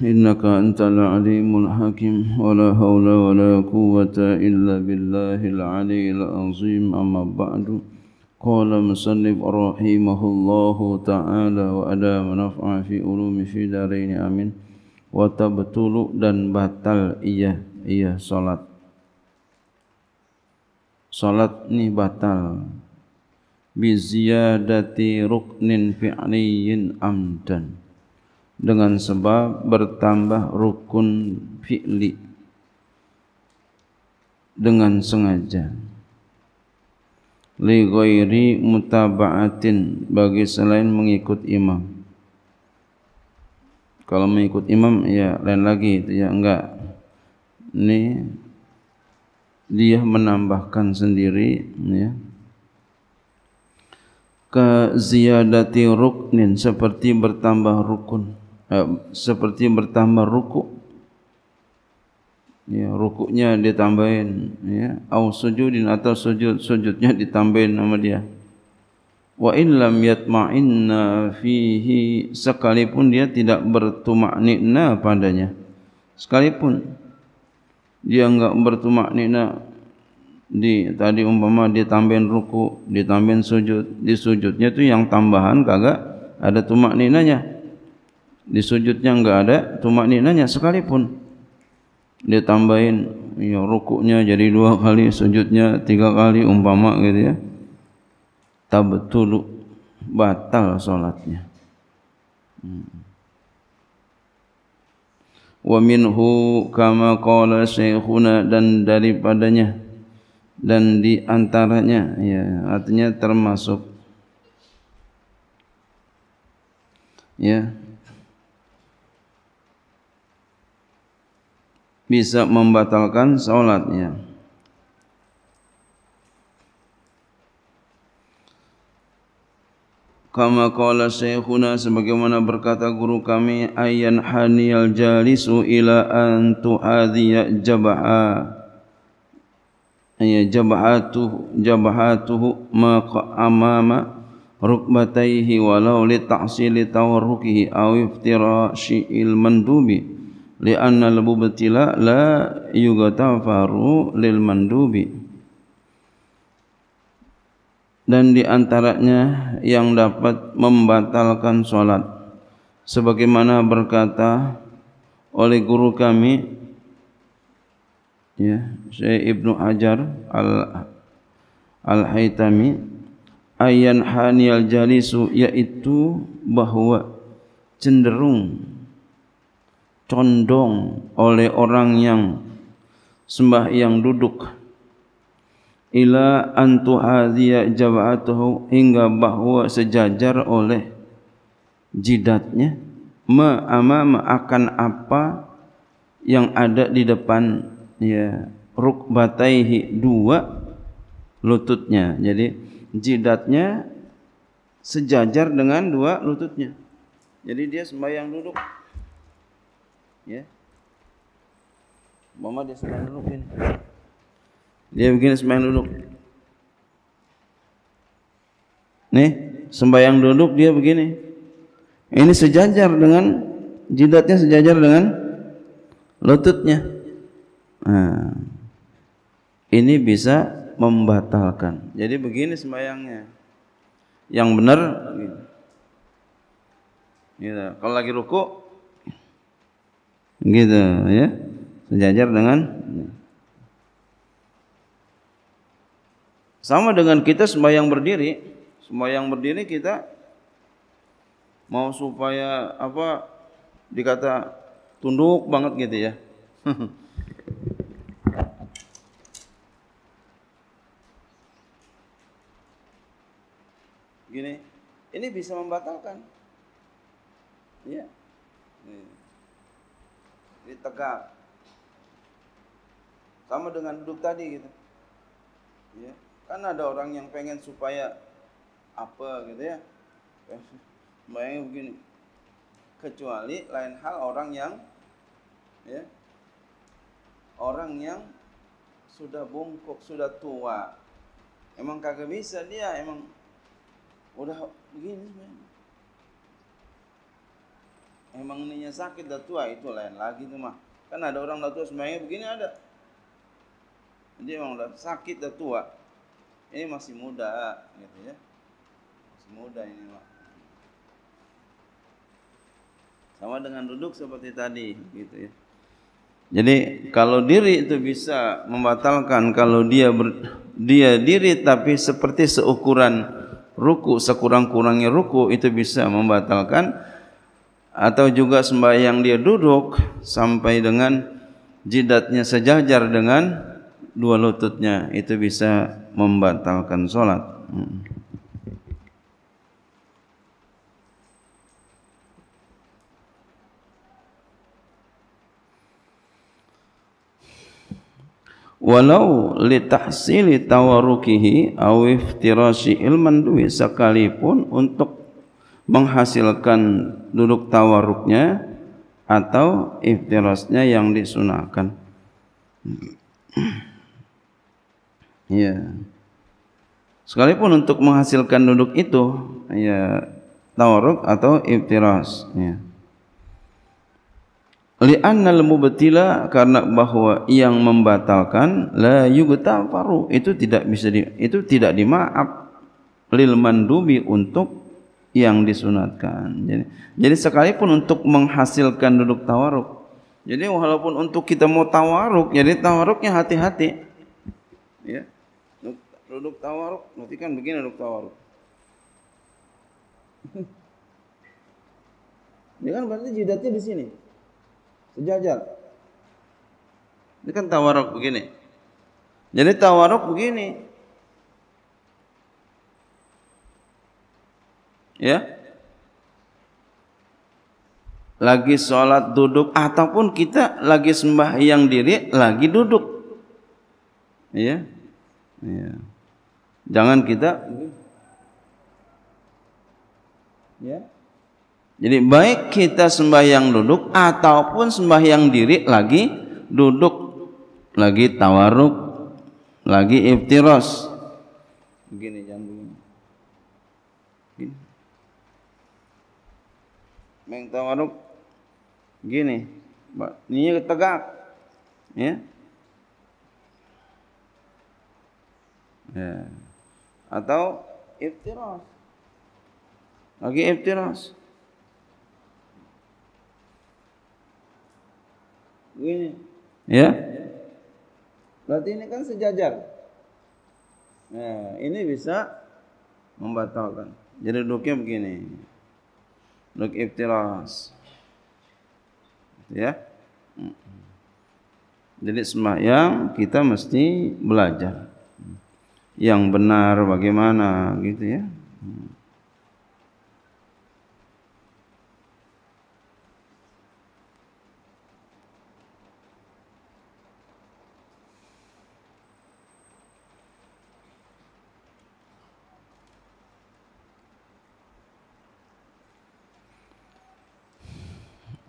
إنك أنت العليم الحكيم ولا حول ولا قوة إلا بالله العلي العظيم أما بعد قال مسلم رحمه الله تعالى وأدام نفع في علوم في دارين آمين watabtulu dan batal iya iya salat salat ni batal bi ziyadati ruknin fi'liyin amdan dengan sebab bertambah rukun fi'li dengan sengaja li ghairi mutaba'atin bagi selain mengikut imam kalau mengikut imam ya lain lagi itu ya enggak ini dia menambahkan sendiri ya ke ziyadati ruknin seperti bertambah rukun Eh, seperti bertambah ruku ya rukuknya dia tambahin ya au sujudin atau sujud sujudnya ditambahin sama dia wa in lam yatma'inna fihi sekalipun dia tidak bertumaknina padanya sekalipun dia enggak bertumaknina di tadi umpama dia tambahin ruku ditambahin sujud di sujudnya itu yang tambahan kagak ada tumakninanya di sujudnya enggak ada tumak ninanya sekalipun. Dia tambahin ya rukuknya jadi dua kali, sujudnya tiga kali umpama gitu ya. Tabtulu batal salatnya. Hmm. wa minhu kama qala syekhuna dan daripadanya dan di antaranya ya artinya termasuk ya bisa membatalkan salatnya Kama qala syaikhuna sebagaimana berkata guru kami ayyan haniyal jalisu ila an tuadhiya jabaha ay jabahatu jabahatuhu maqa amama rukbataihi walau li ta'sili tawarrukihi aw iftirashi il li'anna al-mubtila la yughtafaru lil mandubi dan di antaranya yang dapat membatalkan salat sebagaimana berkata oleh guru kami ya Syekh Ibnu Ajar al al Haytami ayan hanial jalisu yaitu bahwa cenderung condong oleh orang yang sembah yang duduk ila antu hadhiya jawatuhu hingga bahwa sejajar oleh jidatnya ma amama akan apa yang ada di depan ya rukbataihi dua lututnya jadi jidatnya sejajar dengan dua lututnya jadi dia sembahyang duduk Ya. Mama dia senang duduk Dia begini sembahyang duduk. Nih, sembahyang duduk dia begini. Ini sejajar dengan jidatnya sejajar dengan lututnya. Nah, ini bisa membatalkan. Jadi begini sembahyangnya. Yang benar Ya Kalau lagi ruko gitu ya sejajar dengan sama dengan kita sembahyang berdiri sembahyang berdiri kita mau supaya apa dikata tunduk banget gitu ya gini ini bisa membatalkan ya yeah ditegak. Sama dengan duduk tadi gitu. Ya. Kan ada orang yang pengen supaya apa gitu ya. Bayangin begini. Kecuali lain hal orang yang ya orang yang sudah bungkuk, sudah tua. Emang kagak bisa dia, emang udah begini sebenarnya emang ininya sakit dah tua itu lain lagi tuh mah kan ada orang dah tua semuanya begini ada jadi emang udah sakit dah tua ini masih muda gitu ya masih muda ini mah sama dengan duduk seperti tadi gitu ya jadi kalau diri itu bisa membatalkan kalau dia ber, dia diri tapi seperti seukuran ruku sekurang-kurangnya ruku itu bisa membatalkan atau juga sembahyang dia duduk sampai dengan jidatnya sejajar dengan dua lututnya itu bisa membatalkan sholat. Hmm. walau litahsili tawarukihi awif tirasi ilman duwi sekalipun untuk menghasilkan duduk tawaruknya atau iftirasnya yang disunahkan. Ya. Sekalipun untuk menghasilkan duduk itu ya tawaruk atau iftiras ya. Li'annal mubtila karena bahwa yang membatalkan la yugtafaru itu tidak bisa di, itu tidak dimaaf lil mandubi untuk yang disunatkan. Jadi, jadi sekalipun untuk menghasilkan duduk tawaruk. Jadi walaupun untuk kita mau tawaruk, jadi tawaruknya hati-hati. Ya. Duduk tawaruk, nanti kan begini duduk tawaruk. ini kan berarti jidatnya di sini. Sejajar. Ini kan tawaruk begini. Jadi tawaruk begini. ya lagi sholat duduk ataupun kita lagi sembahyang diri lagi duduk ya ya jangan kita ya jadi baik kita sembahyang duduk ataupun sembahyang diri lagi duduk lagi tawaruk lagi iftiros begini jangan Meng tawaruk gini. Ini tegak. Ya. Ya. Atau iftiras. Lagi iftiras. Gini. Ya. Berarti ini kan sejajar. Nah, ya, ini bisa membatalkan. Jadi duduknya begini. nuk ibtiras ya jadi semak yang kita mesti belajar yang benar bagaimana gitu ya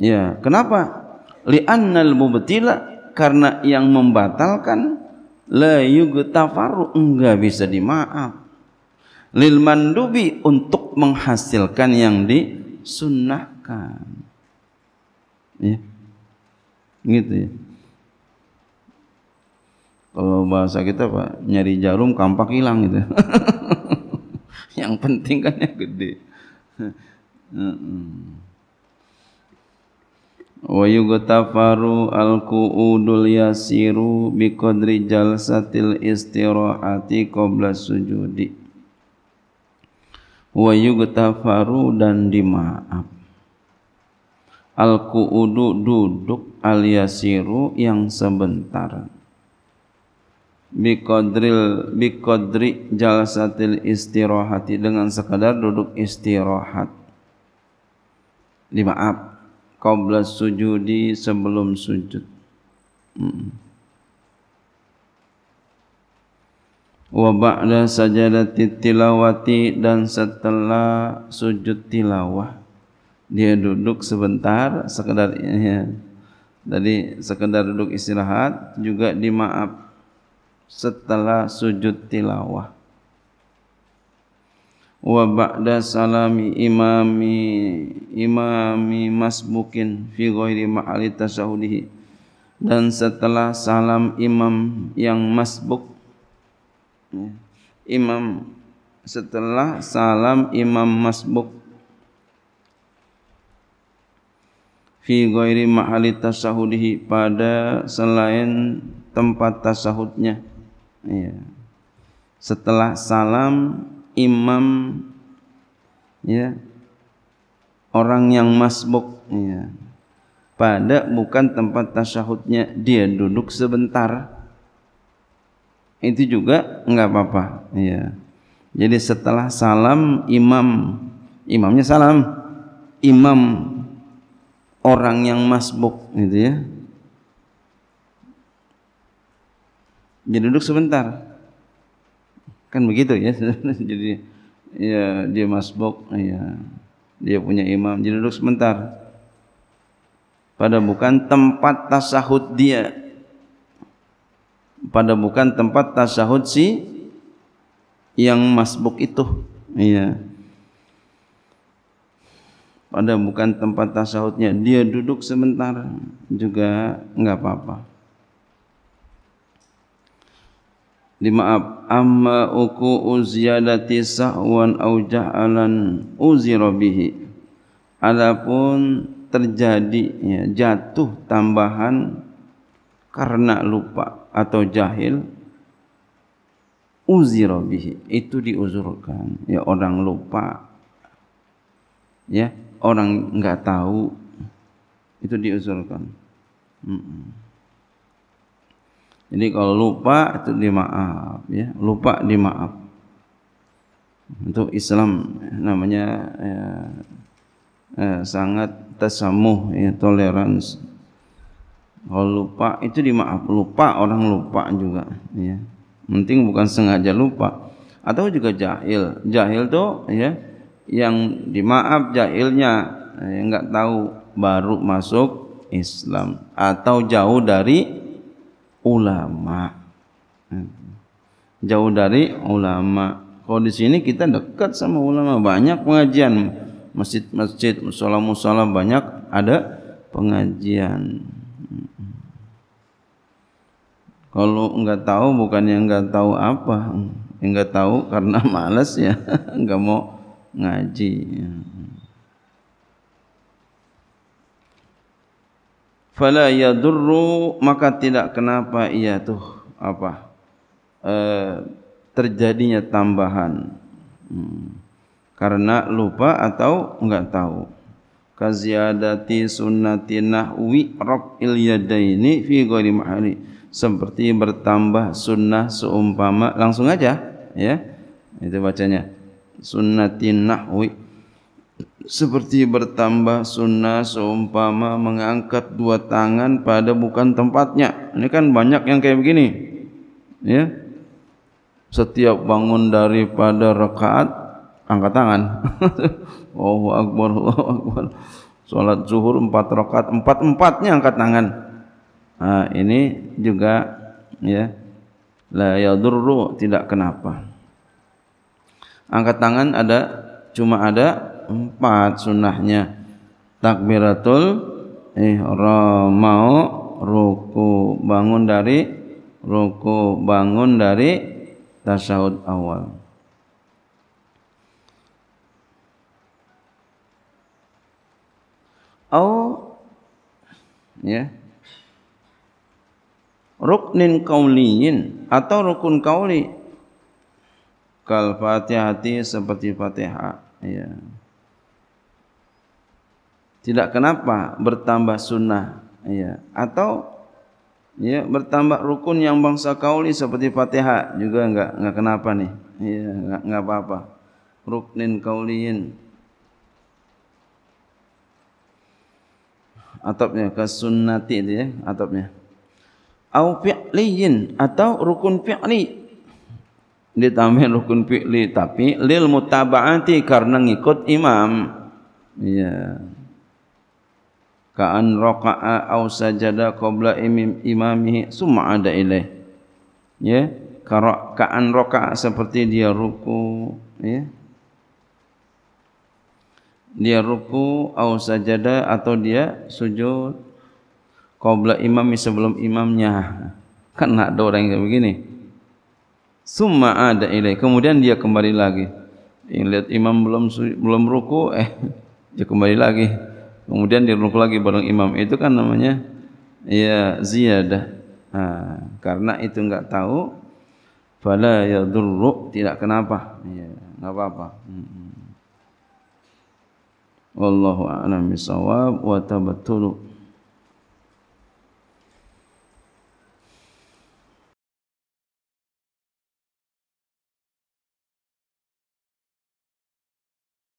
Ya, kenapa? Li'annal mubtila karena yang membatalkan la yugtafaru enggak bisa dimaaf. Lil mandubi untuk menghasilkan yang disunnahkan. Ya. Gitu ya. Kalau bahasa kita Pak, nyari jarum kampak hilang gitu. yang penting kan yang gede wa yughtafaru al-qu'udul yasiru bi qadri jalsatil istirahati qabla sujudi wa yughtafaru dan dimaaf al-qu'udu duduk al-yasiru yang sebentar bi qadril bi qadri jalsatil istirahati dengan sekadar duduk istirahat dimaaf qabla sujudi sebelum sujud. Hmm. Wa ba'da sajadati tilawati dan setelah sujud tilawah dia duduk sebentar sekedar ya. jadi sekedar duduk istirahat juga dimaaf setelah sujud tilawah. wa ba'da salami imami imami masbukin fi ghairi ma'ali tasyahudihi dan setelah salam imam yang masbuk ya, imam setelah salam imam masbuk fi ghairi ma'ali tasyahudihi pada selain tempat tasahudnya ya. setelah salam imam ya orang yang masbuk ya pada bukan tempat tasyahudnya dia duduk sebentar itu juga enggak apa-apa ya jadi setelah salam imam imamnya salam imam orang yang masbuk gitu ya jadi duduk sebentar kan begitu ya jadi ya dia masbuk ya dia punya imam jadi duduk sebentar pada bukan tempat tasahud dia pada bukan tempat tasahud si yang masbuk itu iya pada bukan tempat tasahudnya dia duduk sebentar juga enggak apa-apa dimaaf amma uku uziyadati sahwan au jahalan uzira bihi adapun terjadi ya, jatuh tambahan karena lupa atau jahil uzira bihi itu diuzurkan ya orang lupa ya orang nggak tahu itu diuzurkan mm -mm. Jadi kalau lupa itu dimaaf ya, lupa dimaaf. Untuk Islam namanya ya, eh, sangat tasamuh ya, toleransi. Kalau lupa itu dimaaf, lupa orang lupa juga ya. Penting bukan sengaja lupa atau juga jahil. Jahil tuh ya yang dimaaf jahilnya yang enggak tahu baru masuk Islam atau jauh dari ulama. Hmm. Jauh dari ulama. Kalau di sini kita dekat sama ulama, banyak pengajian masjid-masjid, musola-musola banyak ada pengajian. Hmm. Kalau enggak tahu bukan yang enggak tahu apa, yang enggak tahu karena malas ya, enggak mau ngaji. Ya. fala yadurru maka tidak kenapa ia tuh apa e, terjadinya tambahan hmm. karena lupa atau enggak tahu kaziadati sunnati nahwi raf'il yadaini fi ghairi mahali seperti bertambah sunnah seumpama langsung aja ya itu bacanya sunnati nahwi seperti bertambah sunnah seumpama mengangkat dua tangan pada bukan tempatnya. Ini kan banyak yang kayak begini. Ya. Setiap bangun daripada rakaat angkat tangan. Allahu akbar, Allahu akbar. Salat zuhur empat rakaat, empat-empatnya angkat tangan. Nah, ini juga ya la yadurru tidak kenapa. Angkat tangan ada cuma ada empat sunnahnya takbiratul ihram mau ruku bangun dari ruku bangun dari tasawud awal oh ya ruknin kauliin atau rukun kauli kal fatihati seperti fatihah ya tidak kenapa bertambah sunnah ya atau ya bertambah rukun yang bangsa kauli seperti Fatihah juga enggak enggak kenapa nih ya enggak enggak apa-apa ruknin kauliin atapnya ke sunnati itu ya atapnya au fi'liyin atau rukun fi'li ditambah rukun fi'li tapi lil mutaba'ati karena ngikut imam ya yeah ka'an raka'a au sajada qabla imamihi summa ada ilaih ya yeah. ka'an raka'a seperti dia ruku ya dia ruku au sajada atau dia sujud qabla imami sebelum imamnya kan ada orang yang begini summa ada ilaih kemudian dia kembali lagi yang lihat imam belum belum ruku eh dia kembali lagi kemudian diruk lagi bareng imam itu kan namanya ya ziyadah nah, karena itu enggak tahu fala yadurru tidak kenapa ya enggak apa-apa hmm. wallahu a'lam bisawab wa tabattulu